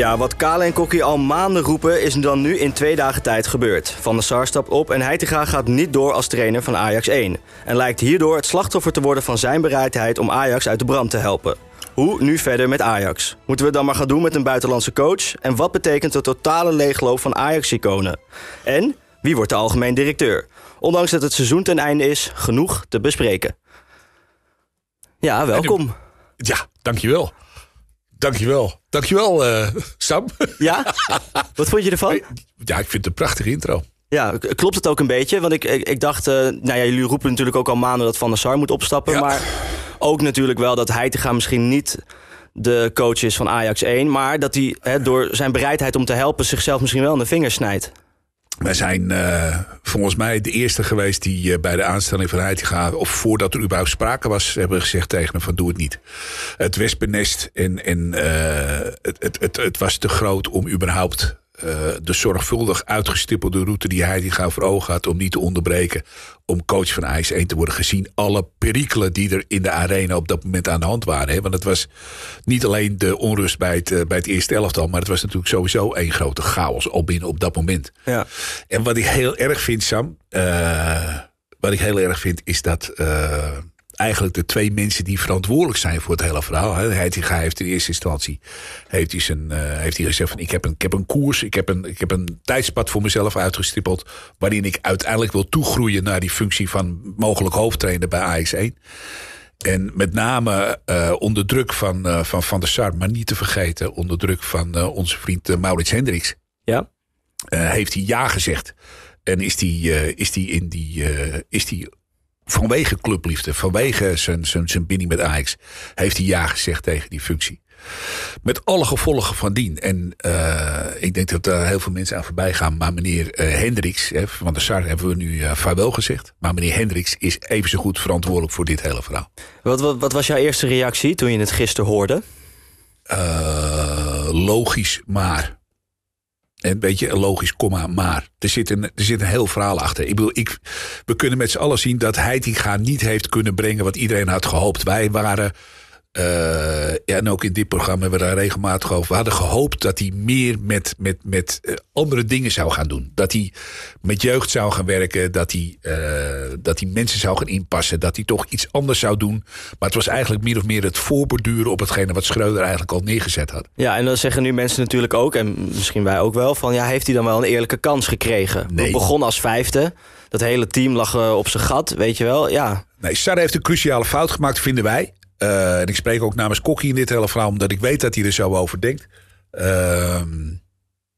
Ja, wat Kale en Kokkie al maanden roepen is dan nu in twee dagen tijd gebeurd. Van de Sar stapt op en Heitinga gaat niet door als trainer van Ajax 1. En lijkt hierdoor het slachtoffer te worden van zijn bereidheid om Ajax uit de brand te helpen. Hoe nu verder met Ajax? Moeten we dan maar gaan doen met een buitenlandse coach? En wat betekent de totale leegloop van Ajax-iconen? En wie wordt de algemeen directeur? Ondanks dat het seizoen ten einde is, genoeg te bespreken. Ja, welkom. Ja, dankjewel. Dankjewel. Dankjewel, uh, Sam. Ja? Wat vond je ervan? Ja, ik vind het een prachtige intro. Ja, klopt het ook een beetje? Want ik, ik, dacht, eh, nou ja, jullie roepen natuurlijk ook al maanden dat Van der Sar moet opstappen. Maar ook natuurlijk wel dat hij te gaan misschien niet de coach is van Ajax 1. Maar dat hij door zijn bereidheid om te helpen zichzelf misschien wel in de vingers snijdt. Wij zijn eh, volgens mij de eerste geweest die eh, bij de aanstelling van Heitinga... of voordat er überhaupt sprake was, hebben we gezegd tegen hem van doe het niet. Het wespennest en, en eh, het, het, het was te groot om überhaupt eh, de zorgvuldig uitgestippelde route die hij die voor ogen had om niet te onderbreken. Om coach van IJs 1 te worden gezien. Alle perikelen die er in de arena op dat moment aan de hand waren. Hè? Want het was niet alleen de onrust bij het, eh, bij het eerste elftal. Maar het was natuurlijk sowieso één grote chaos al binnen op dat moment. Ja. En wat ik heel erg vind, Sam. Eh, wat ik heel erg vind is dat eigenlijk de twee mensen die verantwoordelijk zijn voor het hele verhaal. Hij, heeft in eerste instantie heeft hij eh, heeft hij gezegd van ik heb, een, ik heb een koers, ik heb een, ik heb een tijdspad voor mezelf uitgestippeld. Waarin ik uiteindelijk wil toegroeien naar die functie van mogelijk hoofdtrainer bij AX1. En met name eh, onder druk van, eh, van Van der Sar, maar niet te vergeten, onder druk van onze vriend Maurits Hendricks. Ja. heeft hij ja gezegd. En is die, is die, in die, is die vanwege clubliefde, vanwege zijn, zijn, zijn binding met Ajax, heeft hij ja gezegd tegen die functie. Met alle gevolgen van dien. En eh, ik denk dat daar heel veel mensen aan voorbij gaan. Maar meneer uh, Hendricks, hè, van de SAR hebben we nu uh, vaarwel gezegd. Maar meneer Hendricks is even zo goed verantwoordelijk voor dit hele verhaal. Wat, wat, wat was jouw eerste reactie toen je het gisteren hoorde? logisch, maar. Een beetje een logisch komma, maar er zit, een, er zit een heel verhaal achter. Ik bedoel, ik, we kunnen met z'n allen zien dat hij die Heitinga niet heeft kunnen brengen wat iedereen had gehoopt. Wij waren eh, en ook in dit programma hebben we daar regelmatig over. We hadden gehoopt dat hij meer met, met, met eh, andere dingen zou gaan doen. Dat hij met jeugd zou gaan werken. Dat hij, eh, dat hij mensen zou gaan inpassen. Dat hij toch iets anders zou doen. Maar het was eigenlijk meer of meer het voorborduren op hetgene wat Schreuder eigenlijk al neergezet had. Ja, en dan zeggen nu mensen natuurlijk ook, en misschien wij ook wel, van ja, heeft hij dan wel een eerlijke kans gekregen? Nee. Het begon als vijfde. Dat hele team lag op zijn gat, weet je wel. Ja. Nee, Sarre heeft een cruciale fout gemaakt, vinden wij. Eh, en ik spreek ook namens Kokkie in dit hele verhaal, omdat ik weet dat hij er zo over denkt. Uh,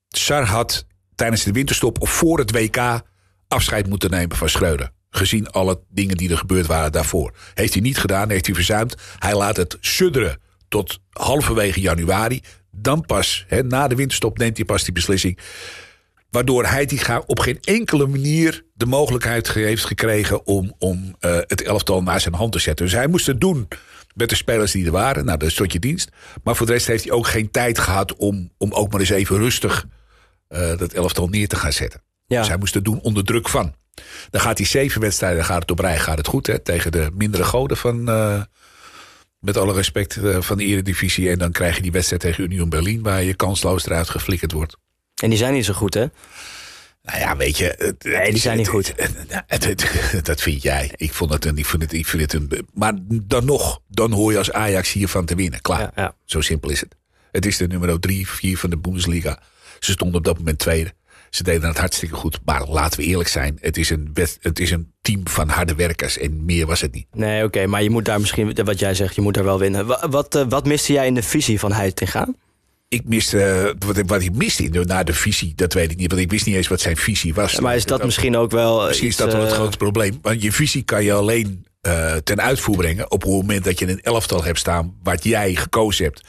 Sar had tijdens de winterstop of voor het WK afscheid moeten nemen van Schreuder. Gezien alle dingen die er gebeurd waren daarvoor. Heeft hij niet gedaan, heeft hij verzuimd. Hij laat het sudderen tot halverwege januari. Dan pas, na de winterstop, neemt hij pas die beslissing. Waardoor hij die op geen enkele manier de mogelijkheid heeft gekregen om, om eh, het elftal naar zijn hand te zetten. Dus hij moest het doen met de spelers die er waren. Nou, de is je dienst. Maar voor de rest heeft hij ook geen tijd gehad om, om ook maar eens even rustig eh, dat elftal neer te gaan zetten. Ja. Dus hij moest het doen onder druk van. Dan gaat hij zeven wedstrijden, gaat het op rij, gaat het goed. Hè, tegen de mindere goden van, eh, met alle respect, eh, van de eredivisie. En dan krijg je die wedstrijd tegen Union Berlin waar je kansloos eruit geflikkerd wordt. En die zijn niet zo goed, hè? Nou ja, weet je. Het, die zijn niet goed. dat vind jij. Ik vond het een. Ik vind het, ik het een maar dan nog, dan hoor je als Ajax hiervan te winnen. Klaar. Zo simpel is het. Het is de nummer 3, vier van de Bundesliga. Ze stonden op dat moment tweede. Ze deden het hartstikke goed. Maar laten we eerlijk zijn, het is een, het is een team van harde werkers en meer was het niet. Nee, oké, maar je moet daar misschien, wat jij zegt, je moet daar wel winnen. Wat, eh, wat, miste jij in de visie van te gaan? ik miste, eh, wat, ik, miste na de visie, dat weet ik niet. Want ik wist niet eens wat zijn visie was. maar is dat, misschien ook, wel. Misschien is dat wel het eh, grootste probleem. Want je visie kan je alleen eh, ten uitvoer brengen. op het moment dat je een elftal hebt staan. wat jij gekozen hebt.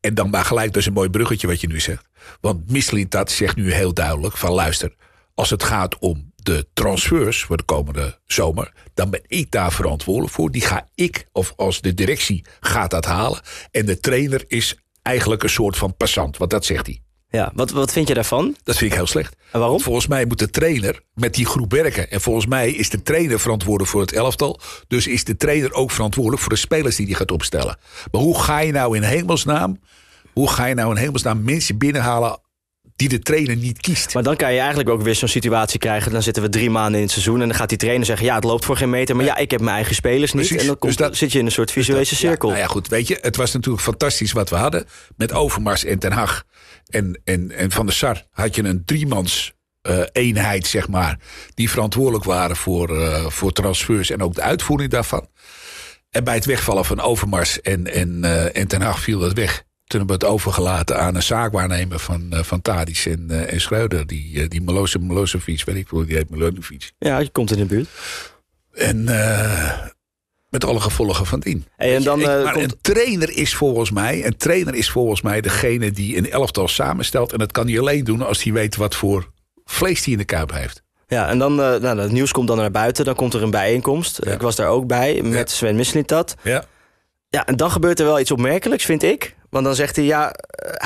En dan maar gelijk, dus een mooi bruggetje wat je nu zegt. Want Misselin dat zegt nu heel duidelijk: van luister, als het gaat om de transfers voor de komende zomer, dan ben ik daar verantwoordelijk voor. Die ga ik, of als de directie gaat dat halen. En de trainer is eigenlijk een soort van passant, want dat zegt hij. Ja, wat, wat vind je daarvan? Dat vind ik heel slecht. En waarom? volgens mij moet de trainer met die groep werken. En volgens mij is de trainer verantwoordelijk voor het elftal. Dus is de trainer ook verantwoordelijk voor de spelers die hij gaat opstellen. Maar hoe ga je nou in hemelsnaam, hoe ga je nou in hemelsnaam mensen binnenhalen die de trainer niet kiest. Maar dan kan je eigenlijk ook weer zo'n situatie krijgen. Dan zitten we drie maanden in het seizoen en dan gaat die trainer zeggen... ja, het loopt voor geen meter, maar ja, ik heb mijn eigen spelers niet. Precies. En dan komt, dus dat, zit je in een soort visuele dus cirkel. Ja, nou ja, goed, weet je, het was natuurlijk fantastisch wat we hadden... met Overmars en Ten Haag en, en, en Van der Sar had je een driemans... Uh, eenheid, zeg maar, die verantwoordelijk waren voor, eh, voor transfers en ook de uitvoering daarvan. En bij het wegvallen van Overmars en, en, eh, en Ten Hag viel dat weg toen hebben het overgelaten aan een zaakwaarnemer van, uh, van Tadis en, eh, en Schreuder. Die, uh, die Meloze weet ik hoe die heet, Melosevic. Ja, je komt in de buurt. En met alle gevolgen van dien. en dan, maar komt... een trainer is volgens mij, een trainer is volgens mij degene die een elftal samenstelt. En dat kan hij alleen doen als hij weet wat voor vlees hij in de kuip heeft. Ja, en dan, nou, het nieuws komt dan naar buiten. Dan komt er een bijeenkomst. Ik was daar ook bij, met ja. Sven Mislintat. Ja. Ja, en dan gebeurt er wel iets opmerkelijks, vind ik. Want dan zegt hij, ja, eh,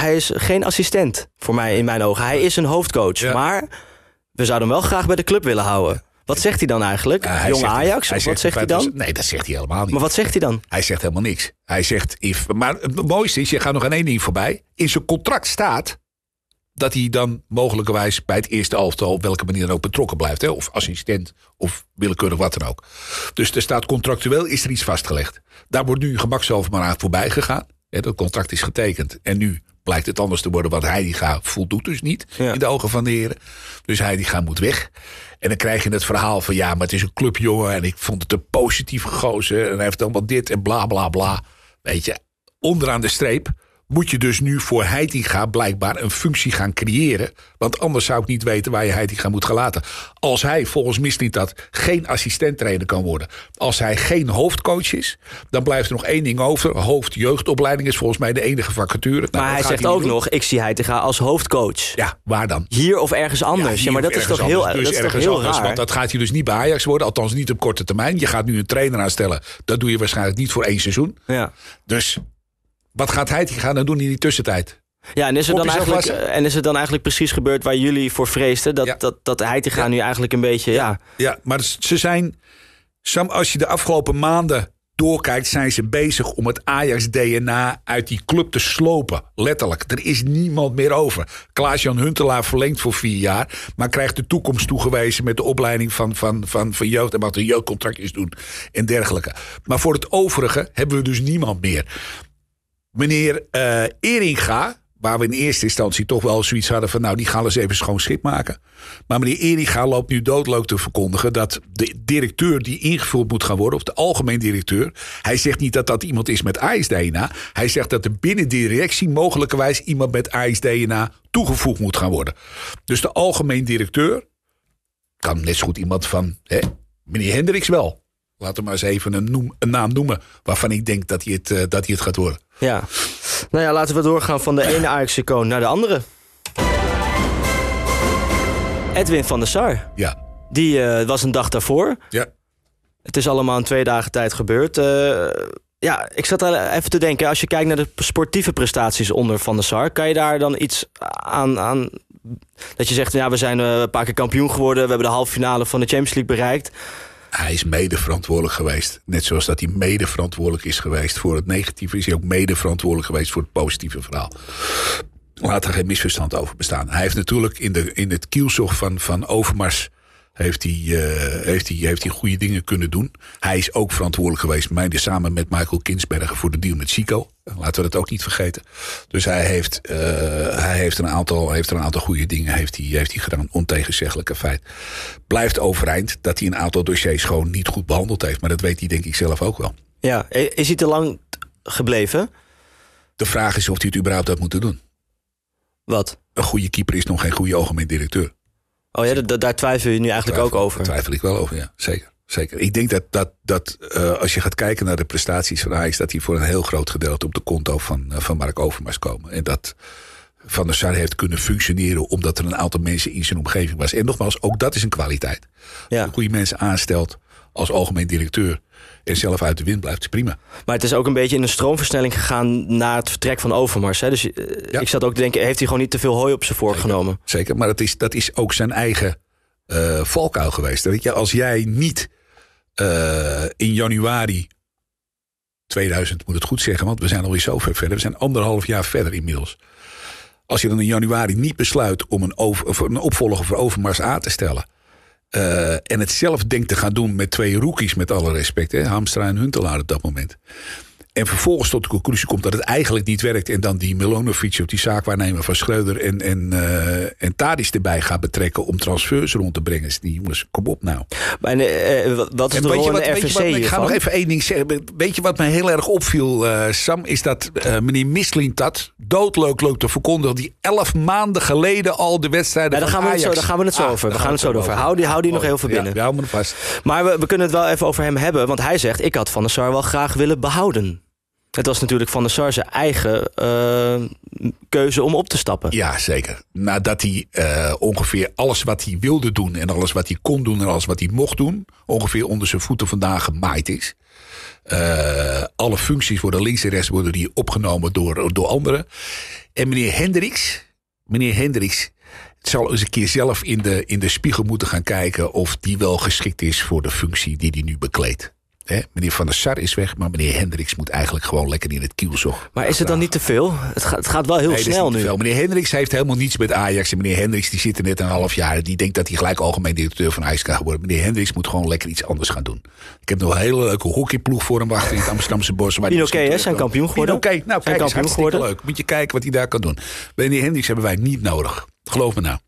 hij is geen assistent voor mij in mijn ogen. Hij is een hoofdcoach. Maar we zouden hem wel graag bij de club willen houden. Wat zegt hij dan eigenlijk? Jonge Jong Ajax? wat zegt hij dan? Nee, dat zegt hij helemaal niet. Maar wat zegt hij dan? Hij zegt helemaal niks. Hij zegt, if, maar het mooiste is, je gaat nog aan één ding voorbij. In zijn contract staat dat hij dan mogelijkerwijs bij het eerste elftal... op welke manier dan ook betrokken blijft. Hè? Of assistent, of willekeurig wat dan ook. Dus er staat contractueel, is er iets vastgelegd. Daar wordt nu gemakshalve maar aan voorbij gegaan dat contract is getekend. En nu blijkt het anders te worden, want Heidiga voldoet dus niet in de ogen van de heren. Dus Heidiga moet weg. En dan krijg je het verhaal van ja, maar het is een clubjongen en ik vond het een positief gegozen en hij heeft allemaal dit en bla bla bla. Weet je, onderaan de streep moet je dus nu voor Heitinga blijkbaar een functie gaan creëren. Want anders zou ik niet weten waar je Heitinga moet gaan laten. Als hij, volgens misliet dat, geen assistent trainer kan worden. Als hij geen hoofdcoach is, dan blijft er nog één ding over. Hoofdjeugdopleiding is volgens mij de enige vacature. Nou, maar hij zegt ook nog, ik zie Heitinga als hoofdcoach. Ja, waar dan? Hier of ergens anders. Ja, maar dus dat is toch heel, dat is ergens anders, Want dat gaat hij dus niet bij Ajax worden. Althans niet op korte termijn. Je gaat nu een trainer aanstellen. Dat doe je waarschijnlijk niet voor één seizoen. Ja. Dus wat gaat hij gaan doen in die tussentijd? Ja, en is, er dan eigenlijk, en is het dan eigenlijk precies gebeurd waar jullie voor vreesden? Dat, ja. dat, dat Heitinga ja. nu eigenlijk een beetje, ja. Ja, maar ze zijn, als je de afgelopen maanden doorkijkt, zijn ze bezig om het Ajax-DNA uit die club te slopen. Letterlijk. Er is niemand meer over. Klaas-Jan Huntelaar verlengt voor vier jaar, maar krijgt de toekomst toegewezen met de opleiding van, van, van, van jeugd en wat de jeugdcontractjes doen en dergelijke. Maar voor het overige hebben we dus niemand meer meneer uh, Eringa, waar we in eerste instantie toch wel zoiets hadden van... nou, die gaan eens even schoon schip maken. Maar meneer Eringa loopt nu doodloop te verkondigen... dat de directeur die ingevuld moet gaan worden, of de algemeen directeur... hij zegt niet dat dat iemand is met AIS-DNA. Hij zegt dat er binnen directie mogelijkerwijs iemand met AIS-DNA... toegevoegd moet gaan worden. Dus de algemeen directeur kan net zo goed iemand van... meneer Hendricks wel. Laat hem maar eens even een, naam noemen waarvan ik denk dat hij het, eh, dat hij het gaat worden. Ja. Nou ja, laten we doorgaan van de ene Ajax-icoon naar de andere. Edwin van der Sar. Ja. Die eh, was een dag daarvoor. Ja. Het is allemaal in twee dagen tijd gebeurd. Eh, ja, ik zat even te denken. Als je kijkt naar de sportieve prestaties onder Van der Sar... kan je daar dan iets aan... aan dat je zegt, ja, we zijn eh, een paar keer kampioen geworden. We hebben de halve finale van de Champions League bereikt hij is mede verantwoordelijk geweest. Net zoals dat hij mede verantwoordelijk is geweest voor het negatieve, is hij ook mede verantwoordelijk geweest voor het positieve verhaal. Laat daar geen misverstand over bestaan. Hij heeft natuurlijk in, de, in het kielzog van, van Overmars heeft hij, eh, heeft, hij, heeft hij goede dingen kunnen doen. Hij is ook verantwoordelijk geweest mede, samen met Michael Kinsbergen voor de deal met Chico. Laten we dat ook niet vergeten. Dus hij heeft, eh, hij heeft, een, aantal, heeft een aantal goede dingen heeft hij, heeft hij gedaan. Ontegenzeggelijke feit. Blijft overeind dat hij een aantal dossiers gewoon niet goed behandeld heeft. Maar dat weet hij denk ik zelf ook wel. Ja, is hij te lang gebleven? De vraag is of hij het überhaupt had moeten doen. Wat? Een goede keeper is nog geen goede algemeen directeur. Oh ja, daar twijfel je nu eigenlijk ook over. Daar twijfel ik wel over, ja. Zeker. Zeker. Ik denk dat, dat, dat eh, als je gaat kijken naar de prestaties van Ajax... dat die voor een heel groot gedeelte op de konto van, eh, van Mark Overmars komen. En dat Van der Sar heeft kunnen functioneren... omdat er een aantal mensen in zijn omgeving was. En nogmaals, ook dat is een kwaliteit. Ja. Goede mensen aanstelt als algemeen directeur en zelf uit de wind blijft, ze prima. Maar het is ook een beetje in een stroomversnelling gegaan na het vertrek van Overmars. Hè? Dus eh, ik zat ook te denken, heeft hij gewoon niet te veel hooi op zijn vork Zeker, maar dat is, dat is ook zijn eigen eh, valkuil geweest. Weet je, als jij niet eh, in januari 2000, moet het goed zeggen, want we zijn alweer zo ver verder. We zijn anderhalf jaar verder inmiddels. Als je dan in januari niet besluit om een, over, een opvolger voor Overmars aan te stellen eh, en het zelf denkt te gaan doen met twee rookies, met alle respect. Hè? Hamstra en Huntelaar op dat moment. En vervolgens tot de conclusie komt dat het eigenlijk niet werkt. En dan die Milonovic op die zaakwaarnemer van Schreuder en, en, eh, en Tadis erbij gaat betrekken om transfers rond te brengen. Dus die jongens, kom op nou. Maar eh, eh, wat is de rol van de Ik ga nog even één ding zeggen. Weet je wat mij heel erg opviel, Sam? Is dat meneer Mislintat doodleuk loopt te verkondigen. Die elf maanden geleden al de wedstrijden ja, gaan Zo, daar gaan we het zo ah, over. We gaan, het zo over. Hou die, hou die nog oh, heel binnen. Ja, hou me vast. Maar we, we, kunnen het wel even over hem hebben. Want hij zegt, ik had Van der Sar wel graag willen behouden. Het was natuurlijk Van der Sar zijn eigen eh, keuze om op te stappen. Ja, zeker. Nadat hij eh, ongeveer alles wat hij wilde doen... en alles wat hij kon doen en alles wat hij mocht doen... ongeveer onder zijn voeten vandaan gemaaid is. Eh, alle functies worden links en rechts worden die opgenomen door, door anderen. En meneer Hendricks... Meneer Hendricks zal eens een keer zelf in de, in de spiegel moeten gaan kijken... of die wel geschikt is voor de functie die hij nu bekleedt meneer Van der Sar is weg, maar meneer Hendricks moet eigenlijk gewoon lekker in het kielzog. Maar is het dan niet te veel? Het gaat, het gaat wel heel nee, snel nu. Veel. Meneer Hendricks heeft helemaal niets met Ajax. En meneer Hendricks die zit er net een half jaar. Die denkt dat hij gelijk algemeen directeur van Ajax kan worden. Meneer Hendricks moet gewoon lekker iets anders gaan doen. Ik heb nog een hele leuke hockeyploeg voor hem wachten in het Amsterdamse bos. Oké, okay, Zijn kampioen geworden. Oké, okay. nou zijn kijk, kampioen geworden. leuk. Moet je kijken wat hij daar kan doen. Meneer Hendricks hebben wij niet nodig. Geloof me nou.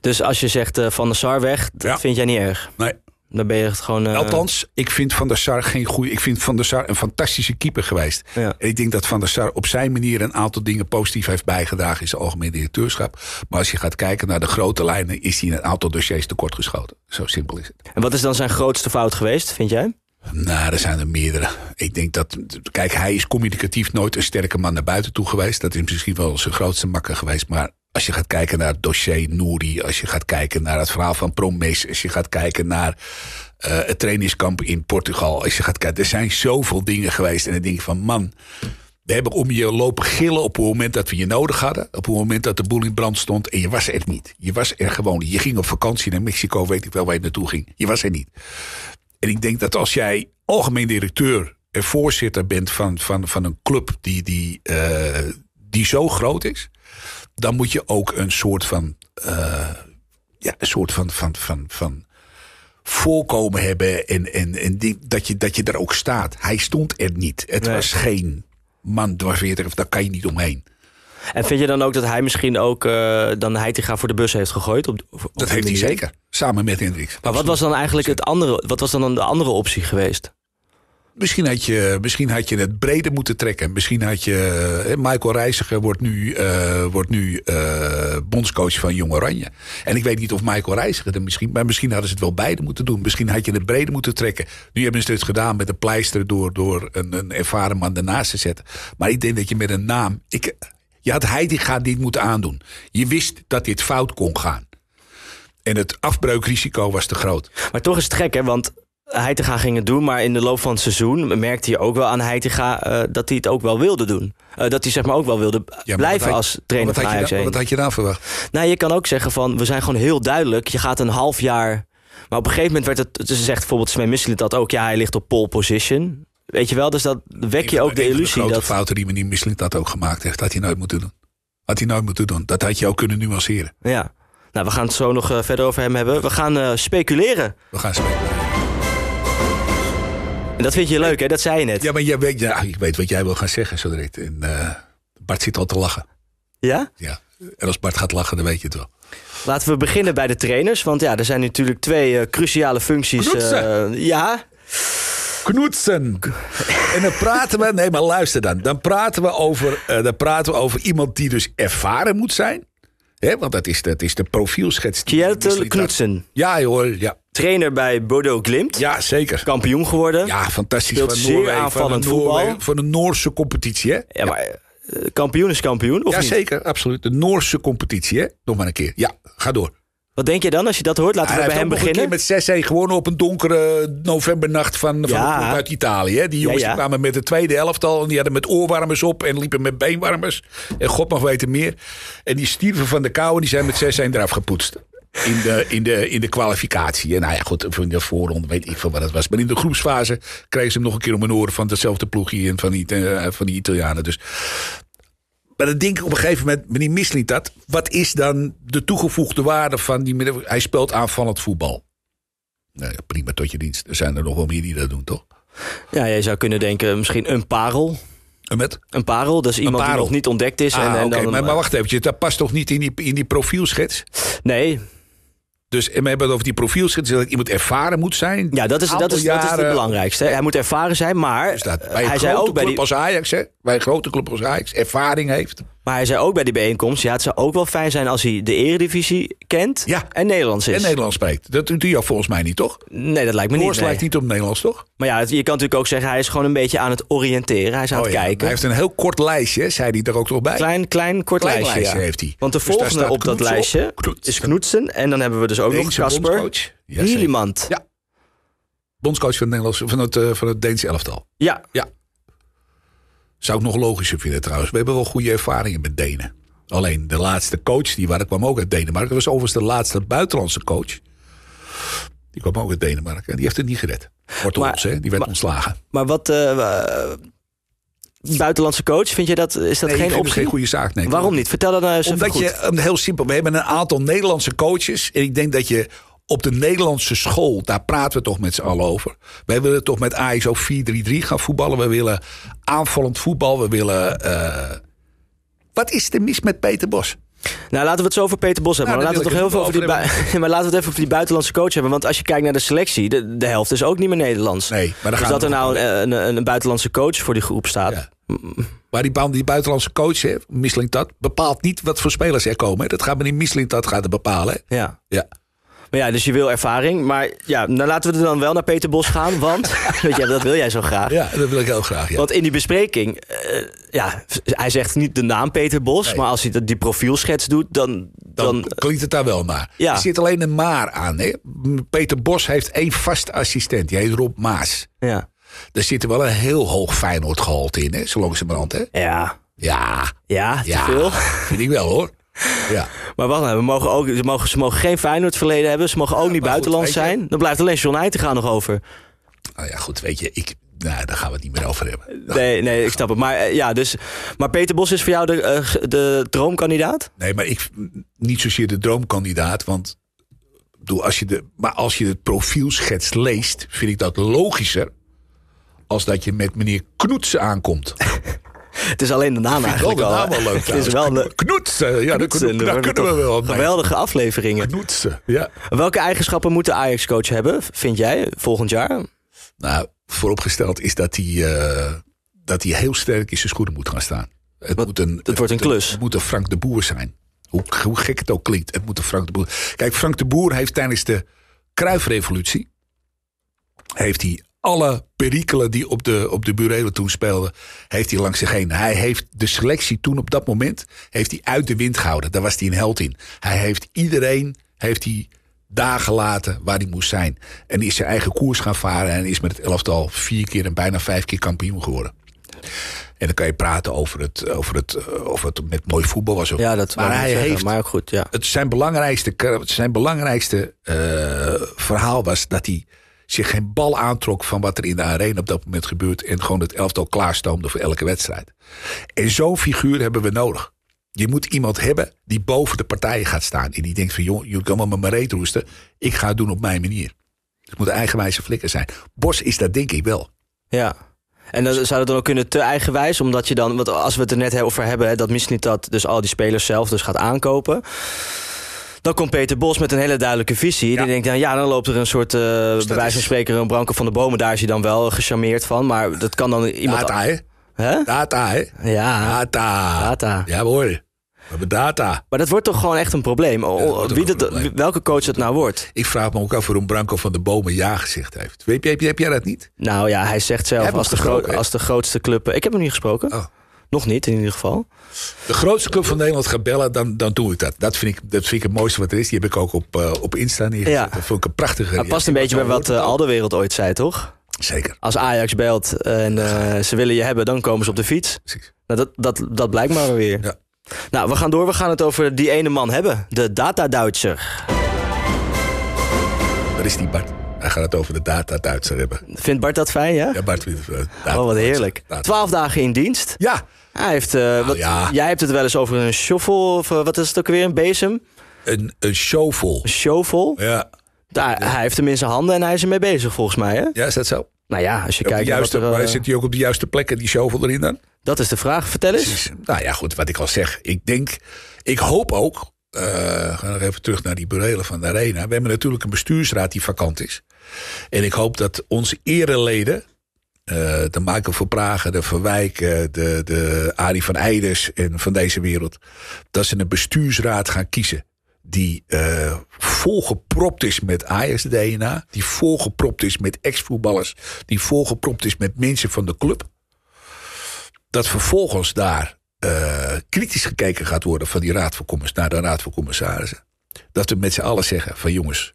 Dus als je zegt eh, Van der Sar weg, dat vind jij niet erg? Nee. Dan ben je echt gewoon... Eh, Althans, ik vind Van der Sar geen goede... Ik vind Van der Sar een fantastische keeper geweest. En ik denk dat Van der Sar op zijn manier een aantal dingen positief heeft bijgedragen in zijn algemeen directeurschap. Maar als je gaat kijken naar de grote lijnen, is hij in een aantal dossiers tekortgeschoten. Zo simpel is het. En wat is dan zijn grootste fout geweest, vind jij? Nou, er zijn er meerdere. Ik denk dat. Kijk, hij is communicatief nooit een sterke man naar buiten toe geweest. Dat is misschien wel zijn grootste makker geweest. Maar als je gaat kijken naar het dossier Nouri. Als je gaat kijken naar het verhaal van Promes. Als je gaat kijken naar eh, het trainingskamp in Portugal. Als je gaat kijken. Er zijn zoveel dingen geweest. En ik denk van, man. We hebben om je lopen gillen op het moment dat we je nodig hadden. Op het moment dat de boel in brand stond. En je was er niet. Je was er gewoon. Je ging op vakantie naar Mexico, weet ik wel waar je naartoe ging. Je was er niet. En ik denk dat als jij algemeen directeur en voorzitter bent van, van, van een club die, die, eh, die zo groot is, dan moet je ook een soort van, eh, ja, een soort van, van, van, van voorkomen hebben en, en, en die, dat, je, dat je er ook staat. Hij stond er niet. Het was geen man dwarsveertig, of daar kan je niet omheen. En vind je dan ook dat hij misschien ook uh, dan Heitinga voor de bus heeft gegooid? Op, dat heeft hij zeker, samen met Hendricks. Maar wat was dan eigenlijk het andere, wat was dan, dan de andere optie geweest? Misschien had, je, misschien had je het breder moeten trekken. Misschien had je. Eh, Michael Reiziger wordt nu, uh, wordt nu bondscoach van Jong Oranje. En ik weet niet of Michael Reiziger er misschien. Maar misschien hadden ze het wel beide moeten doen. Misschien had je het breder moeten trekken. Nu hebben ze het gedaan met een pleister door, door een, een ervaren man ernaast te zetten. Maar ik denk dat je met een naam. Ik, je had Heitinga dit moeten aandoen. Je wist dat dit fout kon gaan. En het afbreukrisico was te groot. Maar toch is het gek, hè? Want Heitinga ging het doen, maar in de loop van het seizoen merkte je ook wel aan Heitinga uh, dat hij het ook wel wilde doen. Eh, dat hij zeg maar ook wel wilde blijven als trainer van Ajax. Wat had je daar verwacht? Nou, je kan ook zeggen van, we zijn gewoon heel duidelijk. Je gaat een half jaar maar op een gegeven moment werd het, ze zegt bijvoorbeeld Sven Misselit dat ook, ja, hij ligt op pole position. Weet je wel, dus dat wek je ook de illusie. De grote dat... fouten die meneer Misling dat ook gemaakt heeft, had hij nooit moeten doen. Had hij nooit moeten doen. Dat had je ook kunnen nuanceren. Ja. Nou, we gaan het zo nog eh, verder over hem hebben. We gaan eh, speculeren. We gaan speculeren. En dat vind je leuk, hè? Dat zei je net. Ja, maar jij weet, ja, ik weet wat jij wil gaan zeggen zo En, eh, Bart zit al te lachen. Ja? Ja. En als Bart gaat lachen, dan weet je het wel. Laten we beginnen bij de trainers. Want ja, er zijn natuurlijk twee cruciale functies. ja. Knoetsen. En dan praten we, nee maar luister dan. Dan praten we over, eh, dan praten we over iemand die dus ervaren moet zijn. hè? want dat is, dat is de profielschets. Kjelte Knoetsen. Ja hoor, ja. Trainer bij Bodo Glimt. Ja, zeker. Kampioen geworden. Ja, fantastisch. Speelt van Noorwegen, aanvallend voetbal. Noorwegen, van de Noorse competitie, hè? Ja, maar eh, kampioen is kampioen, of ja, niet? absoluut. De Noorse competitie, hè? Nog maar een keer. Ja, ga door. Wat denk je dan als je dat hoort? Laten we bij hem beginnen. met 6-1 gewoon op een donkere novembernacht van, van uit Italië. Die jongens kwamen met de tweede elftal. En die hadden met oorwarmers op en liepen met beenwarmers. En god mag weten meer. En die stierven van de kou en die zijn met 6-1 eraf gepoetst. In de, in, de, in de kwalificatie. En nou ja, goed, in de voorronde weet ik van wat het was. Maar in de groepsfase kregen ze hem nog een keer om hun oren van dezelfde ploegje en van die, eh, van die Italianen. Dus maar dan denk ik op een gegeven moment, meneer Misliet dat. Wat is dan de toegevoegde waarde van die Hij speelt aanvallend voetbal. Nou ja, prima tot je dienst. Er zijn er nog wel meer die dat doen, toch? Ja, jij zou kunnen denken misschien een parel. Een met? Een parel, is dus iemand die nog niet ontdekt is. Ah, en, en dan maar, maar, eh, wacht even, dat past toch niet in die, in die profielschets? Nee, dus en we hebben het over die profielschets, dat iemand ervaren moet zijn. Ja, dat is, dat is, is het belangrijkste. Hij moet ervaren zijn, maar dus bij een grote club bij als Ajax, hè, bij een grote club als Ajax, ervaring heeft. Maar hij zei ook bij die bijeenkomst: ja, het zou ook wel fijn zijn als hij de Eredivisie kent ja. en Nederlands is. En Nederlands spreekt. Dat doet hij jou volgens mij niet, toch? Nee, dat lijkt me niet. Voorst lijkt niet op Nederlands, toch? Maar ja, je kan natuurlijk ook zeggen: hij is gewoon een beetje aan het oriënteren. Hij is aan oh het kijken. Hij heeft een heel kort lijstje, zei hij er ook nog bij? Klein, klein, kort lijstje, ja. heeft hij. Want de dus volgende op dat lijstje is Knoetsen. En dan hebben we dus ook nog Casper. Niemand. Ja. Bondscoach van, Nederlands, van, het, eh, van het Deense elftal. Ja. ja. Zou ik nog logischer vinden trouwens. We hebben wel goede ervaringen met Denen. Alleen de laatste coach die waar ik kwam ook uit Denemarken. Dat was overigens de laatste buitenlandse coach. Die kwam ook uit Denemarken. En die heeft het niet gered. wordt hè? Die werd ontslagen. Maar wat... Eh, buitenlandse coach, vind je dat, is dat nee, geen optie? geen goede zaak. Nee, Waarom niet? Vertel dat nou eens Omdat even goed. je, heel simpel, we hebben een aantal Nederlandse coaches. En ik denk dat je op de Nederlandse school, daar praten we toch met z'n allen over. Wij willen toch met AISO 4-3-3 gaan voetballen. We willen aanvallend voetbal. We willen. Eh, wat is er mis met Peter Bos? Nou, laten we het zo over Peter Bos hebben. Nou, maar, laten we toch heel veel over, die maar laten we het even over die buitenlandse coach hebben. Want als je kijkt naar de selectie, de, helft is ook niet meer Nederlands. Nee, maar dus dat er nou een, een, een, buitenlandse coach voor die groep staat. Ja. Mm. Maar die, die buitenlandse coach, hè, dat, bepaalt niet wat voor spelers er komen. Dat gaat meneer niet gaat bepalen. Ja. ja. Maar ja, dus je wil ervaring. Maar ja, nou laten we er dan wel naar Peter Bos gaan. Want weet je, dat wil jij zo graag. Ja, dat wil ik heel graag. Ja. Want in die bespreking, eh, ja, hij zegt niet de naam Peter Bos. Maar als hij die profielschets doet, dan, dan, klinkt het daar wel naar. Ja. Er zit alleen een maar aan. Hè? Peter Bos heeft één vast assistent. Die heet Rob Maas. Ja. Er zit er wel een heel hoog Feyenoord gehalte in, hè? zo brand Hè? Ja. Ja. Ja, te ja, veel. Vind ik wel hoor. Ja. Maar wacht we mogen ook, ze, mogen, ze mogen geen Feyenoord verleden hebben. Ze mogen ook niet buitenland zijn. Dan blijft alleen John te gaan nog over. Nou ja, goed, weet je, ik, nou, daar gaan we het niet meer over hebben. nee, nee ik snap het. Maar, eh, ja, dus, maar Peter Bos is voor jou de, eh, de droomkandidaat? Nee, maar ik, niet zozeer de droomkandidaat. Want bedoel, als je de, maar als je het profielschets leest, vind ik dat logischer. Als dat je met meneer Knoetsen aankomt. Het is alleen de naam eigenlijk al. het is wel de... Knoetsen, ja, dat, kunnen we wel Geweldige afleveringen. Knoetsen, ja. Welke eigenschappen moet de Ajax-coach hebben, vind jij, volgend jaar? Nou, vooropgesteld is dat hij, eh, dat hij heel sterk in zijn schoenen moet gaan staan. Het, moet een, wordt een klus. Het moet een Frank de Boer zijn. Hoe, hoe gek het ook klinkt, het moet een Frank de Boer. Kijk, Frank de Boer heeft tijdens de Kruifrevolutie heeft hij alle perikelen die op de, op de burelen toen speelden, heeft hij langs zich heen. Hij heeft de selectie toen op dat moment heeft hij uit de wind gehouden. Daar was hij een held in. Hij heeft iedereen heeft hij dagen laten waar hij moest zijn. En is zijn eigen koers gaan varen en is met het elftal vier keer en bijna vijf keer kampioen geworden. En dan kan je praten over het, over het, eh, over het met mooi voetbal was. Ook. Ja, dat maar hij heeft. Maar goed, ja. het, zijn belangrijkste, zijn belangrijkste eh, verhaal was dat hij zich geen bal aantrok van wat er in de arena op dat moment gebeurt. En gewoon het elftal klaarstoomde voor elke wedstrijd. En zo'n figuur hebben we nodig. Je moet iemand hebben die boven de partijen gaat staan. En die denkt van, joh, je kan wel met mijn reet roesten. Ik ga het doen op mijn manier. Het moet een eigenwijze flikker zijn. Bos is dat denk ik wel. Ja. En dan zou het dan ook kunnen te eigenwijs, omdat je dan, want als we het er net over hebben, dat dat dus al die spelers zelf dus gaat aankopen. Dan komt Peter Bos met een hele duidelijke visie. Die denkt, dan nou ja, dan loopt er een soort, uh, bij wijze van spreken, een Branko van de Bomen. Daar is hij dan wel gecharmeerd van. Maar dat kan dan iemand... Data, hè? Data, hè? Ja. Data. Data. Ja, hoor. We hebben data. Maar dat wordt toch gewoon echt een probleem? Wie Welke coach het nou wordt? Ik vraag me ook af waarom Branko van de Bomen ja gezegd heeft. Weet, heb, jij dat niet? Nou ja, hij zegt zelf als de, als de, grootste club... Eh, ik heb hem niet gesproken. Oh. Nog niet, in ieder geval. De grootste club van Nederland gaat bellen, dan, dan doe ik dat. Dat vind ik, dat vind ik het mooiste wat er is. Die heb ik ook op, eh, op Insta neergezet. Dat vond ik een prachtige... Dat past een beetje bij wat uh, Alderwereld ooit zei, toch? Zeker. Als Ajax belt en eh, ze willen je hebben, dan komen ze op de fiets. Precies. Nou, dat, dat, dat blijkt maar weer. Ja. Nou, we gaan door. We gaan het over die ene man hebben. De dataduitser. Waar is die Bart? Hij gaat het over de dataduitser hebben. Vindt Bart dat fijn, ja? Ja, Bart vindt het fijn. Oh, wat heerlijk. Twaalf dagen in dienst. Ja. Hij heeft, uh, wat, Jij hebt het wel eens over een shovel of eh, wat is het ook weer, een bezem? Een, een shovel. Een shovel? Ja. Daar, Hij heeft hem in zijn handen en hij is ermee bezig volgens mij. Hè? Ja, is dat zo? Nou ja, als je kijkt... Juiste, er, eh, zit hij ook op de juiste plekken, die shovel erin dan? Dat is de vraag. Vertel eens. Nou ja, goed, wat ik al zeg. Ik denk, ik hoop ook... Uh, gaan nog even terug naar die burelen van de Arena. We hebben natuurlijk een bestuursraad die vakant is. En ik hoop dat onze ereleden uh, eh, de Michael van Pragen, de Verwijken, de, de Arie van Eiders en van deze wereld. Dat ze een bestuursraad gaan kiezen. Die uh, volgepropt is met Ajax-DNA. Die volgepropt is met ex-voetballers. Die volgepropt is met mensen van de club. Dat vervolgens daar eh, kritisch gekeken gaat worden van die raad van commissarissen, naar de raad van commissarissen. Dat we met z'n allen zeggen van jongens,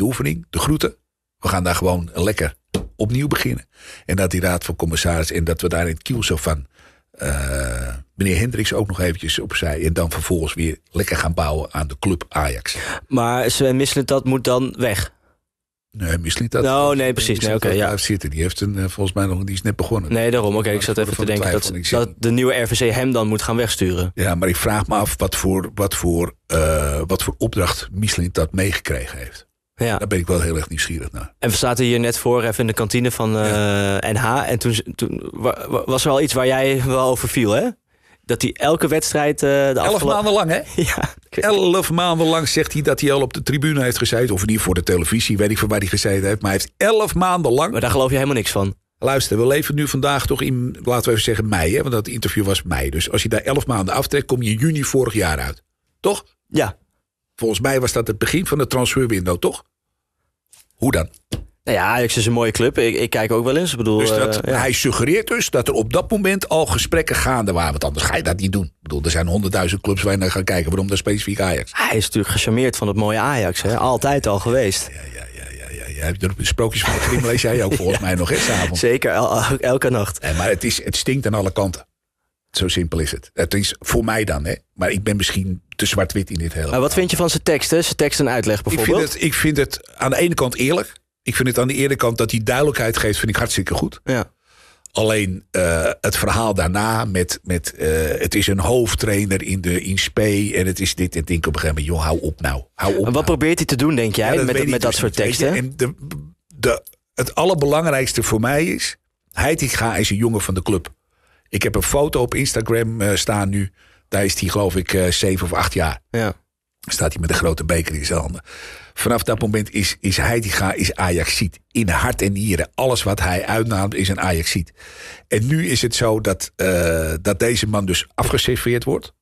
oefening, de groeten. We gaan daar gewoon lekker opnieuw beginnen. En dat die raad van commissaris en dat we daar in het zo van eh, meneer Hendricks ook nog eventjes opzij. En dan vervolgens weer lekker gaan bouwen aan de club Ajax. Maar Sven dat moet dan weg. Nee, misschien dat. Nou, nee, precies. oké, okay, Die heeft een, eh, volgens mij nog, die is net begonnen. Nee, daarom. Oké, ik zat even te denken dat, dat, de nieuwe RVC hem dan moet gaan wegsturen. Ja, maar ik vraag me af wat voor, wat voor, eh, wat voor opdracht Michelin dat meegekregen heeft. Ja. Daar ben ik wel heel erg nieuwsgierig naar. En we zaten hier net voor even in de kantine van NH. Eh, en toen, toen was er al iets waar jij wel over viel, hè? dat hij elke wedstrijd uh, de Elf maanden lang, hè? Ja. Elf maanden lang zegt hij dat hij al op de tribune heeft gezeten. Of in voor de televisie, weet ik van waar hij gezeten heeft. Maar hij heeft elf maanden lang... Maar daar geloof je helemaal niks van. Luister, we leven nu vandaag toch in, laten we even zeggen, mei. Hè? Want dat interview was mei. Dus als je daar elf maanden aftrekt, kom je in juni vorig jaar uit. Toch? Ja. Volgens mij was dat het begin van de transferwindow, toch? Hoe dan? Nou ja, Ajax is een mooie club. Ik, ik kijk ook wel eens. bedoel, dus eh, Hij suggereert dus dat er op dat moment al gesprekken gaande waren. Want anders ga je dat niet doen. Ik bedoel, er zijn honderdduizend clubs waar je naar gaat kijken. Waarom dan specifiek Ajax? Hij is natuurlijk gecharmeerd van het mooie Ajax. Hè? Altijd al geweest. Ja, ja, ja. ja, ja. ja. De sprookjes van de Grimmel lees jij ook volgens mij nog eens avond. Zeker, el elke nacht. maar het, is, het stinkt aan alle kanten. Zo simpel is het. Het is voor mij dan, hè. Maar ik ben misschien te zwart-wit in dit hele. Maar wat vind je van zijn teksten? Zijn tekst en uitleg bijvoorbeeld? Ik vind, het, ik vind het aan de ene kant eerlijk. Ik vind het aan de ene kant dat hij duidelijkheid geeft, vind ik hartstikke goed. Ja. Alleen eh, het verhaal daarna met, met eh, het is een hoofdtrainer in de in spe en het is dit en denk op een gegeven moment, hou op nou. op en wat nou. probeert hij te doen, denk jij, met, met, dat soort teksten? En de, de, het allerbelangrijkste voor mij is, Heitinga is een jongen van de club. Ik heb een foto op Instagram eh, staan nu daar is hij, geloof ik, eh, zeven of acht jaar. Ja. Staat hij met een grote beker in zijn handen. Vanaf dat moment is, is ga, is Ajaxiet. In hart en nieren. Alles wat hij uitnaamt is een Ajaxiet. En nu is het zo dat, eh, dat deze man dus afgeserveerd wordt.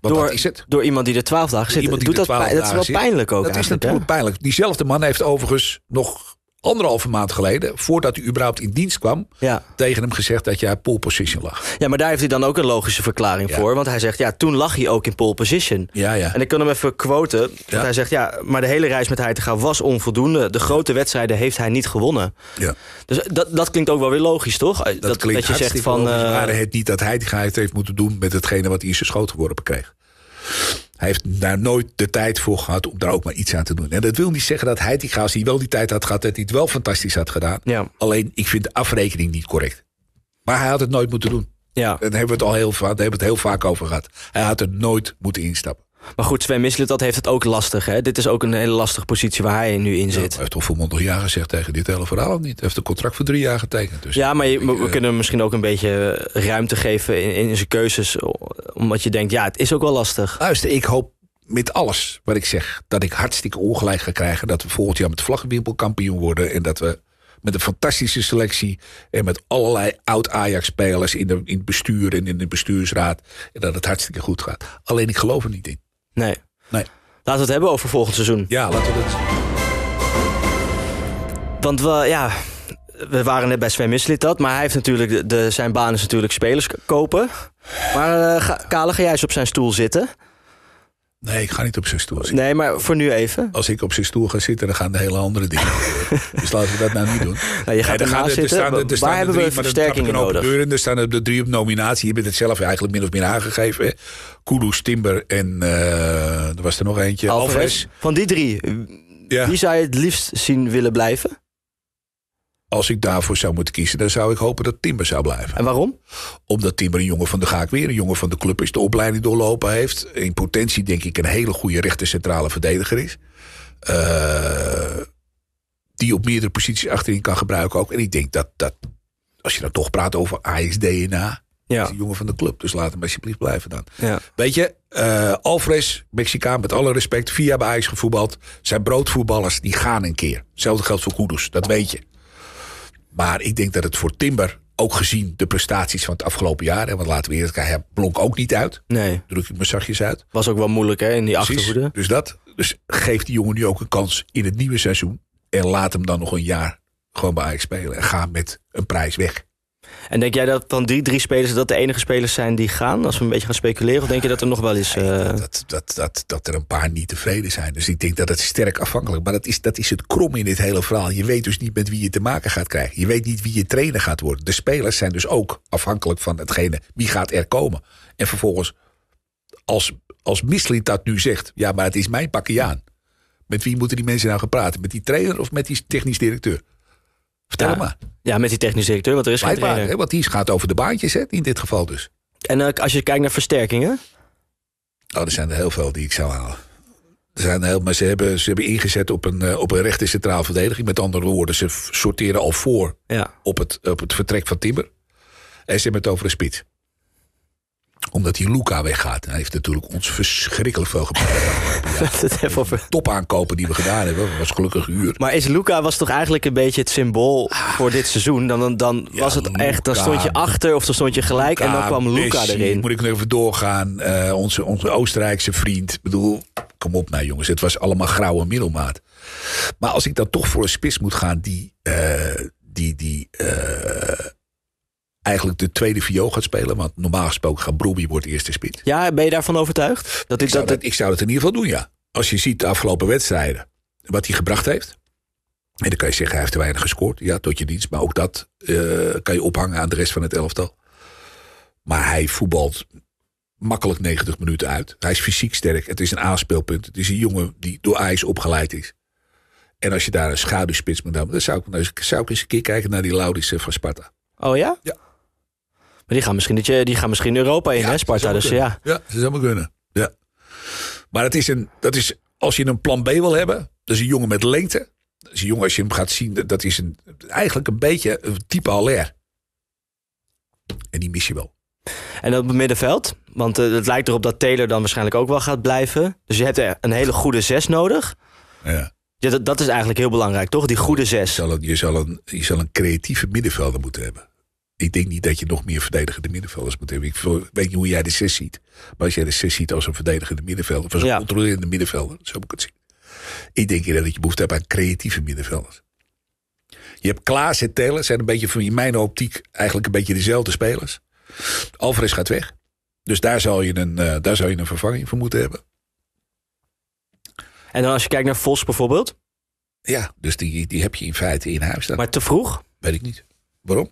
Want door, is het. door iemand die er twaalf dagen zit. Doet dat, dat is wel pijnlijk ook. Dat is natuurlijk pijnlijk. Diezelfde man heeft overigens nog anderhalve maand geleden, voordat hij überhaupt in dienst kwam, tegen hem gezegd dat jij pole position lag. Ja, maar daar heeft hij dan ook een logische verklaring voor. Want hij zegt, ja, toen lag hij ook in pole position. Ja, ja. En ik kan hem even quoten. hij zegt, ja, maar de hele reis met gaan, was onvoldoende. De grote wedstrijden heeft hij niet gewonnen. Ja. Dus dat, dat klinkt ook wel weer logisch, toch? Dat, dat, klinkt dat je zegt van. Eh, maar het niet dat Heitinga het heeft moeten doen met hetgene wat hij in zijn schoot geworpen kreeg. Hij heeft daar nooit de tijd voor gehad om daar ook maar iets aan te doen. En dat wil niet zeggen dat hij die gast die wel die tijd had gehad, dat hij het wel fantastisch had gedaan. Alleen ik vind de afrekening niet correct. Maar hij had het nooit moeten doen. Ja. Daar hebben we het al heel, vaak, hebben we het heel vaak over gehad. Hij had er nooit moeten instappen. Maar goed, Sven Mislet, dat heeft het ook lastig. Hè? Dit is ook een hele lastige positie waar hij nu in zit. hij heeft toch volmondig ja gezegd tegen dit hele verhaal of niet? Hij heeft een contract voor drie jaar getekend. Dus ja, maar je, we eh, kunnen hem misschien ook een beetje eh, ruimte geven in, in zijn keuzes. Omdat je denkt, ja, het is ook wel lastig. Luister, ik hoop met alles wat ik zeg dat ik hartstikke ongelijk ga krijgen. Dat we volgend jaar met vlaggenwimpel kampioen worden. En dat we met een fantastische selectie. En met allerlei oud-Ajax-spelers in, de, in het bestuur en in de bestuursraad. En dat het hartstikke goed gaat. Alleen ik geloof er niet in. Nee. Nee. Laten we het hebben over volgend seizoen. Ja, laten we het. Want we, ja, we waren net bij Sven Mislit dat, maar hij heeft natuurlijk de, zijn baan is natuurlijk spelers kopen. Maar uh, Kale, ga jij eens op zijn stoel zitten? Nee, ik ga niet op zijn stoel zitten. Nee, maar voor nu even. Als ik op zijn stoel ga zitten, dan gaan de hele andere dingen Dus laten we dat nou niet doen. Nou, je gaat nee, gaan, zitten. Er staan, er, Waar hebben drie, we versterkingen nodig? er staan de drie op nominatie. Je bent het zelf eigenlijk min of meer aangegeven. Kudus, Timber en uh, er was er nog eentje. Alvarez. Van die drie, wie zou je het liefst zien willen blijven? als ik daarvoor zou moeten kiezen, dan zou ik hopen dat Timber zou blijven. En waarom? Omdat Timber een jongen van de Gaak weer, een jongen van de club is, de opleiding doorlopen heeft. In potentie denk ik een hele goede rechtercentrale verdediger is. Eh, die op meerdere posities achterin kan gebruiken ook. En ik denk dat, dat als je dan toch praat over ASDNA, DNA, is een jongen van de club. Dus laat hem alsjeblieft blijven dan. Ja. Weet je, uh, Mexicaan, met alle respect, via bij IJs gevoetbald. Zijn broodvoetballers, die gaan een keer. Hetzelfde geldt voor Kudus, dat weet je. Maar ik denk dat het voor Timber, ook gezien de prestaties van het afgelopen jaar... en wat laten we eerlijk zijn, hij blonk ook niet uit. Nee. Druk ik me zachtjes uit. Was ook wel moeilijk hè, in die Precies. Dus, dat, dus geef die jongen nu ook een kans in het nieuwe seizoen. En laat hem dan nog een jaar gewoon bij Ajax spelen. En ga met een prijs weg. En denk jij dat dan die drie spelers dat de enige spelers zijn die gaan? Als we een beetje gaan speculeren? Of denk je dat er nog wel eens... Eh, dat, dat, dat, dat, er een paar niet tevreden zijn. Dus ik denk dat het sterk afhankelijk... Maar dat is, dat is het krom in dit hele verhaal. Je weet dus niet met wie je te maken gaat krijgen. Je weet niet wie je trainer gaat worden. De spelers zijn dus ook afhankelijk van hetgene... wie gaat er komen. En vervolgens, als, als dat nu zegt... ja, maar het is mijn pakje aan. Met wie moeten die mensen nou gaan praten? Met die trainer of met die technisch directeur? Vertel ja. maar. Ja, met die technische directeur, want er is Blijkbaar, geen het want die gaat over de baantjes hè, in dit geval dus. En eh, als je kijkt naar versterkingen? Oh, er zijn er heel veel die ik zou halen. Er zijn heel, maar ze hebben, ze hebben ingezet op een, eh, op een rechte centraal verdediging. Met andere woorden, ze sorteren al voor ja. op, het, op het vertrek van Timber. En ze hebben het over een spits omdat hij Luca weggaat. Hij heeft natuurlijk ons verschrikkelijk veel gebracht. ja, top aankopen die we gedaan hebben. Dat was gelukkig uur. Maar is Luca was toch eigenlijk een beetje het symbool ah. voor dit seizoen? Dan, dan, was het echt, dan stond je achter of dan stond je gelijk en dan kwam Luca erin. Moet ik nog even doorgaan. Eh, onze, onze Oostenrijkse vriend. Ik bedoel, kom op nou jongens. Het was allemaal grauwe middelmaat. Maar als ik dan toch voor een spis moet gaan die... Eh, die, die eh, eigenlijk de tweede viool gaat spelen. Want normaal gesproken gaat Broby wordt eerste spits. Ja, ben je daarvan overtuigd? Dat ik, zou dat, ik zou dat in ieder geval doen, ja. Als je ziet de afgelopen wedstrijden, wat hij gebracht heeft. En dan kan je zeggen, hij heeft te weinig gescoord. Ja, tot je dienst. Maar ook dat eh, kan je ophangen aan de rest van het elftal. Maar hij voetbalt makkelijk 90 minuten uit. Hij is fysiek sterk. Het is een aanspeelpunt. Het is een jongen die door ijs opgeleid is. En als je daar een schaduwspits moet hebben, dan zou ik, dan zou ik eens een keer kijken naar die Laudische van Sparta. Oh ja? Ja die gaan misschien, die gaan misschien Europa in, hè, Sparta. Dus, ja. ja, ze zou maar kunnen. Ja. Maar dat is, een, dat is, als je een plan B wil hebben, dus een jongen met lengte. Dus een jongen, als je hem gaat zien, dat is een, eigenlijk een beetje een type aller En die mis je wel. En op het middenveld? Want eh, het lijkt erop dat Taylor dan waarschijnlijk ook wel gaat blijven. Dus je hebt er een hele goede zes nodig. Ja. dat, dat is eigenlijk heel belangrijk, toch? Die goede zes. Je zal een, je zal een, je zal een creatieve middenvelder moeten hebben. Ik denk niet dat je nog meer verdedigende middenvelders moet hebben. Ik weet niet hoe jij de 6 ziet. Maar als jij de 6 ziet als een verdedigende middenvelder, of als een ja. controlerende middenvelder, zo moet ik het zien. Ik denk dat je behoefte hebt aan creatieve middenvelders. Je hebt Klaas en Telers, zijn een beetje van in mijn optiek eigenlijk een beetje dezelfde spelers. Alvarez gaat weg. Dus daar zou je een, eh, daar zou je een vervanging voor moeten hebben. En dan als je kijkt naar Vos bijvoorbeeld? Ja, dus die, die heb je in feite in huis Maar te vroeg? Weet ik niet. Waarom?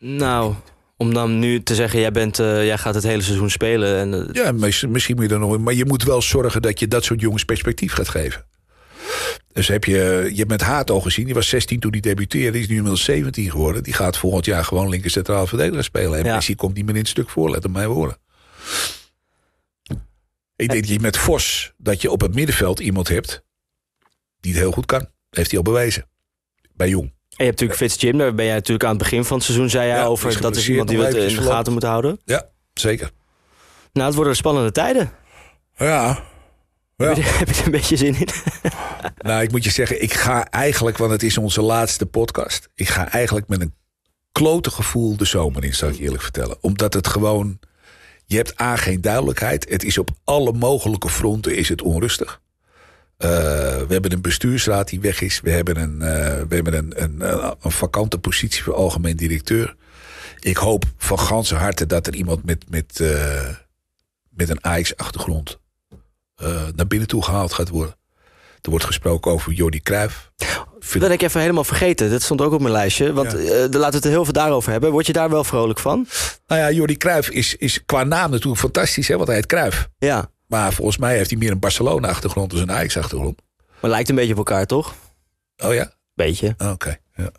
Nou, om dan nu te zeggen, jij, bent, eh, jij gaat het hele seizoen spelen. En, eh, ja, misschien moet je dan nog... Maar je moet wel zorgen dat je dat soort jongens perspectief gaat geven. Dus heb je, je hebt met Haat al gezien. Die was 16 toen hij debuteerde. Die is nu inmiddels 17 geworden. Die gaat volgend jaar gewoon linker centraal verdediger spelen. En misschien komt niet meer in het stuk voor. Let op mij woorden. Ik denk dat je met Vos, dat je op het middenveld iemand hebt... die het heel goed kan. Dat heeft hij al bewezen. Bij Jong je hebt natuurlijk Fitz Jim, daar ben jij natuurlijk aan het begin van het seizoen, zei jij over. dat is iemand die we in de gaten moeten houden. Ja, zeker. Nou, het worden spannende tijden. Ja. ja. Heb, je, er een beetje zin in? nou, ik moet je zeggen, ik ga eigenlijk, want het is onze laatste podcast. Ik ga eigenlijk met een klote gevoel de zomer in, zal ik eerlijk vertellen. Omdat het gewoon, je hebt A, geen duidelijkheid. Het is op alle mogelijke fronten is het onrustig. Eh, we hebben een bestuursraad die weg is. We hebben een, eh, we hebben een, een, eh, een, vakante positie voor algemeen directeur. Ik hoop van ganse harte dat er iemand met, met, met een ijs achtergrond naar binnen toe gehaald gaat worden. Er wordt gesproken over Jordi Cruijff. Dat heb ik even helemaal vergeten. Dat stond ook op mijn lijstje. Want ja. laten we het er heel veel daarover hebben. Word je daar wel vrolijk van? Nou ja, Jordi Cruijff is, is qua naam natuurlijk fantastisch. Hè? Want hij heet Cruijff. Ja. Maar volgens mij heeft hij meer een Barcelona-achtergrond dan een Ajax-achtergrond. Maar lijkt een beetje op elkaar, toch? Oh ja? Beetje. Oh, oké, ja.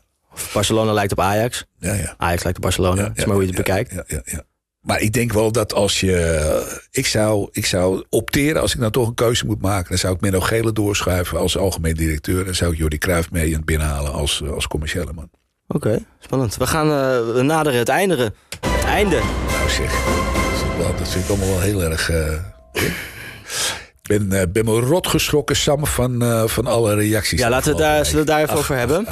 Barcelona lijkt op Ajax. Ja, ja. Ajax lijkt op Barcelona. Ja, is maar hoe je het bekijkt. Ja, ja, Maar ik denk wel dat als je... Eh, ik zou, ik zou opteren, als ik nou toch een keuze moet maken... dan zou ik Menno Gele doorschuiven als algemeen directeur... en zou ik Jordi Cruijff mee het binnenhalen als, eh, als commerciële man. Oké, spannend. We gaan eh, naderen het einde. Het einde. Nou zeg, dat vind ik allemaal wel heel erg... Ik ben, eh, ben me rot geschrokken, Sam, van, eh, van alle reacties. Ja, laten we, daar, zullen daar even over hebben?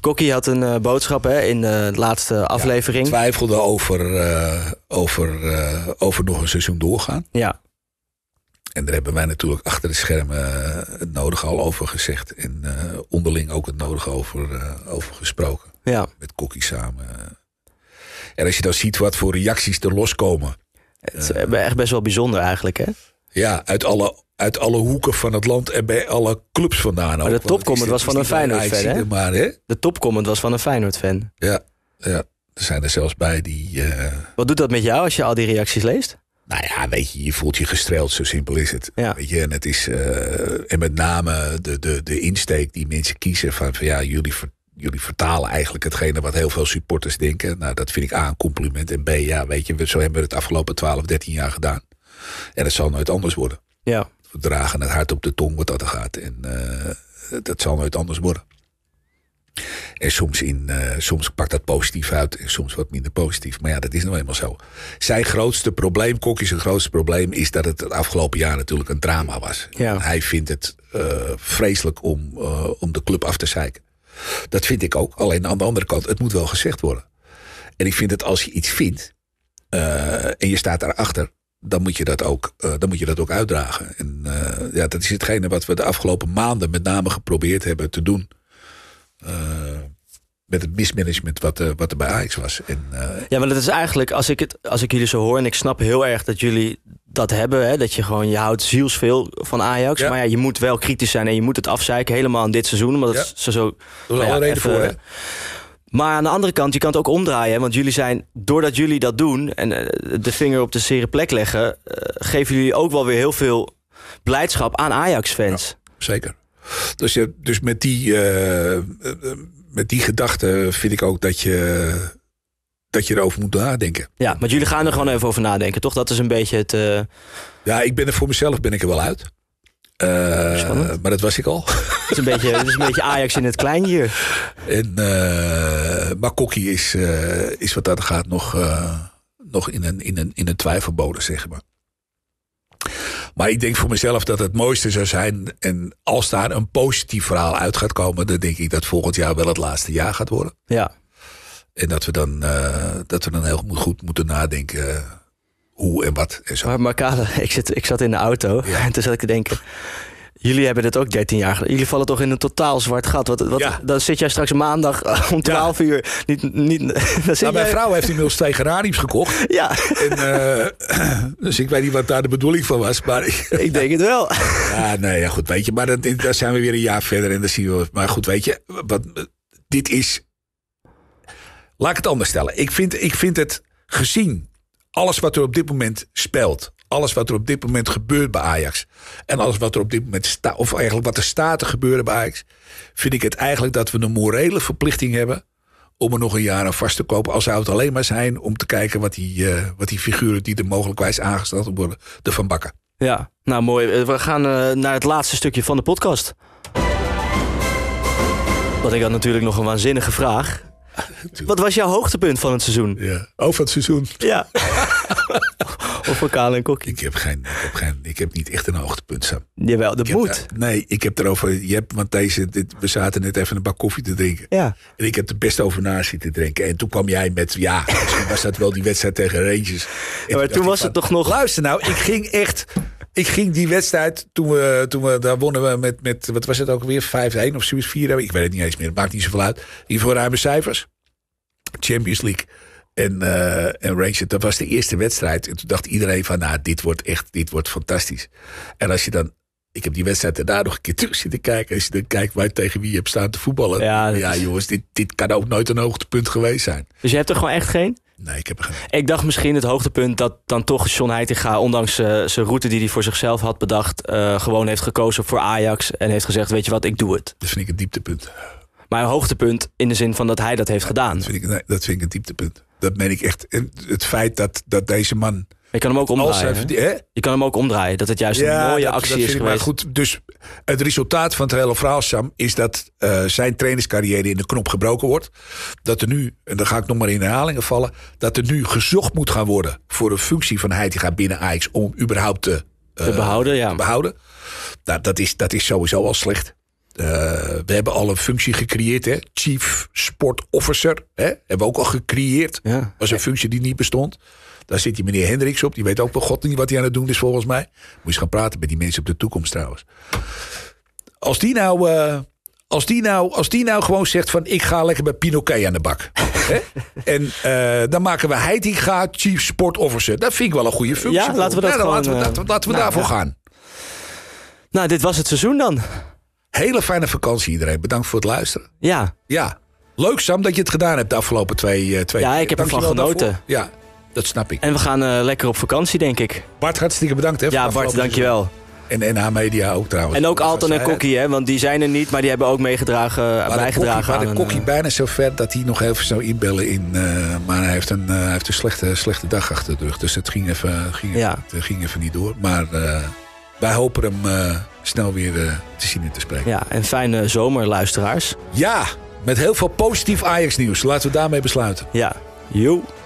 Kokky had een eh, boodschap hè, in de laatste aflevering. twijfelde over, over, over nog een seizoen doorgaan. Ja. En daar hebben wij natuurlijk achter de schermen het nodige al over gezegd. En onderling ook het nodige over, over gesproken. Ja. Met Kokkie samen. En als je dan ziet wat voor reacties er loskomen het is eh, echt best wel bijzonder eigenlijk, hè? Ja, uit alle, uit alle hoeken van het land en bij alle clubs vandaan. Maar de topcomment was van een Feyenoord-fan, hè? Maar, De topcomment was van een Feyenoord-fan. Ja, ja, er zijn er zelfs bij die... Eh, Wat doet dat met jou als je al die reacties leest? Nou ja, weet je, je voelt je gestreeld, zo simpel is het. Weet je, en, het is, eh, en met name de, de, de insteek die mensen kiezen van, van ja, jullie ver, jullie vertalen eigenlijk hetgene wat heel veel supporters denken. Nou, dat vind ik A, een compliment. En B, ja, weet je, zo hebben we het afgelopen 12, 13 jaar gedaan. En het zal nooit anders worden. Ja. We dragen het hart op de tong wat dat gaat. En eh, dat zal nooit anders worden. En soms, in, eh, soms pakt dat positief uit en soms wat minder positief. Maar ja, dat is nou eenmaal zo. Zijn grootste probleem, Kokkie zijn grootste probleem... is dat het het afgelopen jaar natuurlijk een drama was. Ja. Hij vindt het eh, vreselijk om, om de club af te zeiken. Dat vind ik ook. Alleen aan de andere kant, het moet wel gezegd worden. En ik vind dat als je iets vindt eh, en je staat daarachter, dan moet je dat ook, eh, dan moet je dat ook uitdragen. En eh, ja, dat is hetgene wat we de afgelopen maanden met name geprobeerd hebben te doen met het mismanagement wat, eh, wat er bij Ajax was. En, eh, ja, maar dat is eigenlijk, als ik, het, als ik jullie zo hoor... en ik snap heel erg dat jullie dat hebben. Hè, dat je gewoon, je houdt zielsveel van Ajax. Maar ja, je moet wel kritisch zijn en je moet het afzeiken. Helemaal in dit seizoen, omdat dat ja. zo... zo er is nou ja, reden voor, hè? Eh, maar aan de andere kant, je kan het ook omdraaien. Want jullie zijn, doordat jullie dat doen... en de vinger op de zere plek leggen... geven jullie ook wel weer heel veel blijdschap aan Ajax-fans. zeker. Dus, je, dus met die met die gedachte vind ik ook dat je, dat je erover moet nadenken. Ja, want jullie gaan er gewoon even over nadenken, toch? Dat is een beetje het... Eh, ja, ik ben er voor mezelf ben ik er wel uit. Eh, maar dat was ik al. Het is een beetje, het is een beetje Ajax in het klein hier. En, eh, maar Kokkie is, is wat dat gaat nog, nog in, een, in, een, in een twijfelbode, zeg maar. Maar ik denk voor mezelf dat het mooiste zou zijn. En als daar een positief verhaal uit gaat komen, dan denk ik dat volgend jaar wel het laatste jaar gaat worden. Ja. En dat we dan, eh, dat we dan heel goed moeten nadenken eh, hoe en wat en zo. Maar Kale, ik, ik zat in de auto en toen zat ik te denken... Jullie hebben het ook 13 jaar geleden. Jullie vallen toch in een totaal zwart gat. Wat, wat, Dan zit jij straks maandag eh, om 12 uur. Niet, niet, nou, mijn vrouw heeft inmiddels twee geraniums gekocht. Ja. En, eh, dus ik weet niet wat daar de bedoeling van was. Maar ik denk het wel. Ja, nee, ja, goed. Weet je, maar dat, daar zijn we weer een jaar verder en dan zien we. Maar goed, weet je, wat, dit is. Laat ik het anders stellen. Ik vind, ik vind het gezien alles wat er op dit moment speelt alles wat er op dit moment gebeurt bij Ajax. En alles wat er op dit moment staat, of eigenlijk wat er staat te gebeuren bij Ajax. Vind ik het eigenlijk dat we een morele verplichting hebben om er nog een jaar aan vast te kopen. Al zou het alleen maar zijn om te kijken wat die, eh, wat die figuren die er mogelijkwijs aangesteld worden, ervan bakken. Ja, nou mooi. Eh, we gaan eh, naar het laatste stukje van de podcast. Want ik had natuurlijk nog een waanzinnige vraag. Wat was jouw hoogtepunt van het seizoen? Ja. het seizoen? Ja. of voor Kale en Kokkie? Ik heb, geen, ik, heb geen, ik heb niet echt een hoogtepunt, Sam. Jawel, dat moet. Eh, nee, ik heb erover... Je hebt, want deze, dit, we zaten net even een bak koffie te drinken. Ja. En ik heb de best over na zitten drinken. En toen kwam jij met... Ja, misschien was dat wel die wedstrijd tegen Rangers. maar toen, was het toch nog... Luister nou, ik ging echt... Ik ging die wedstrijd, toen we, toen we daar wonnen we met, met, wat was het ook weer, 5-1 of zoiets, 4 Ik weet het niet eens meer, het maakt niet zoveel uit. hier voor ruime cijfers. Champions League. En, uh, en Rangers, dat was de eerste wedstrijd. En toen dacht iedereen van, nou, dit wordt echt, dit wordt fantastisch. En als je dan ik heb die wedstrijd daarna nog een keer terug zitten kijken. Als je dan kijkt waar tegen wie je hebt staan te voetballen. Ja, jongens, dit, dit kan ook nooit een hoogtepunt geweest zijn. Dus je hebt er gewoon echt geen? Nee, ik heb geen. Ik dacht misschien het hoogtepunt dat dan toch John Heitinga, ondanks eh, zijn route die hij voor zichzelf had bedacht, eh, gewoon heeft gekozen voor Ajax en heeft gezegd: Weet je wat, ik doe het. Dat vind ik een dieptepunt. Maar een hoogtepunt in de zin van dat hij dat heeft gedaan. Dat vind, ik, nee, dat vind ik een dieptepunt. Dat meen ik echt. Het feit dat, dat deze man je kan hem ook omdraaien. hè? Je kan hem ook omdraaien. Dat het juist een mooie actie dat is geweest. goed, dus het resultaat van het hele verhaal, Sam, is dat eh, zijn trainingscarrière in de knop gebroken wordt. Dat er nu, en dan ga ik nog maar in herhalingen vallen, dat er nu gezocht moet gaan worden voor een functie van hij die gaat binnen Ajax om überhaupt te, eh, te behouden. Ja. behouden. Nou, dat, is, dat is sowieso al slecht. Eh, we hebben al een functie gecreëerd, hè? Chief Sport Officer. Hè? Hebben we ook al gecreëerd. Ja. was een functie die niet bestond. Daar zit die meneer Hendricks op. Die weet ook wel god niet wat hij aan het doen is volgens mij. Moet je eens gaan praten met die mensen op de toekomst trouwens. Als die nou... Eh, als die, nou, als die nou gewoon zegt van ik ga lekker bij Pinochet aan de bak. en eh, dan maken we gaat chief sport officer. Dat vind ik wel een goede functie. Ja, laten we, dat gewoon, eh, laten we, laten we, nou, daarvoor gaan. Nou, dit was het seizoen dan. Hele fijne vakantie iedereen. Bedankt voor het luisteren. Ja. Ja. Leuk Sam dat je het gedaan hebt de afgelopen twee, twee ja, ik heb ervan genoten. Ja. Dat snap ik. En we gaan eh, lekker op vakantie, denk ik. Bart, hartstikke bedankt. Hè, ja, Bart, dankjewel. En NH Media ook trouwens. En ook Alton en eh, Kokkie, hè? Want die zijn er niet, maar die hebben ook meegedragen, maar bijgedragen. maar de Kokkie eh, bijna zo ver dat hij nog even zou inbellen in... maar hij heeft een, heeft een slechte, slechte dag achter de rug. Dus het ging even, ging, ja. ging even niet door. Maar wij hopen hem snel weer te zien en te spreken. Ja, en fijne zomer, luisteraars. Ja, met heel veel positief Ajax-nieuws. Laten we daarmee besluiten. Ja, joe.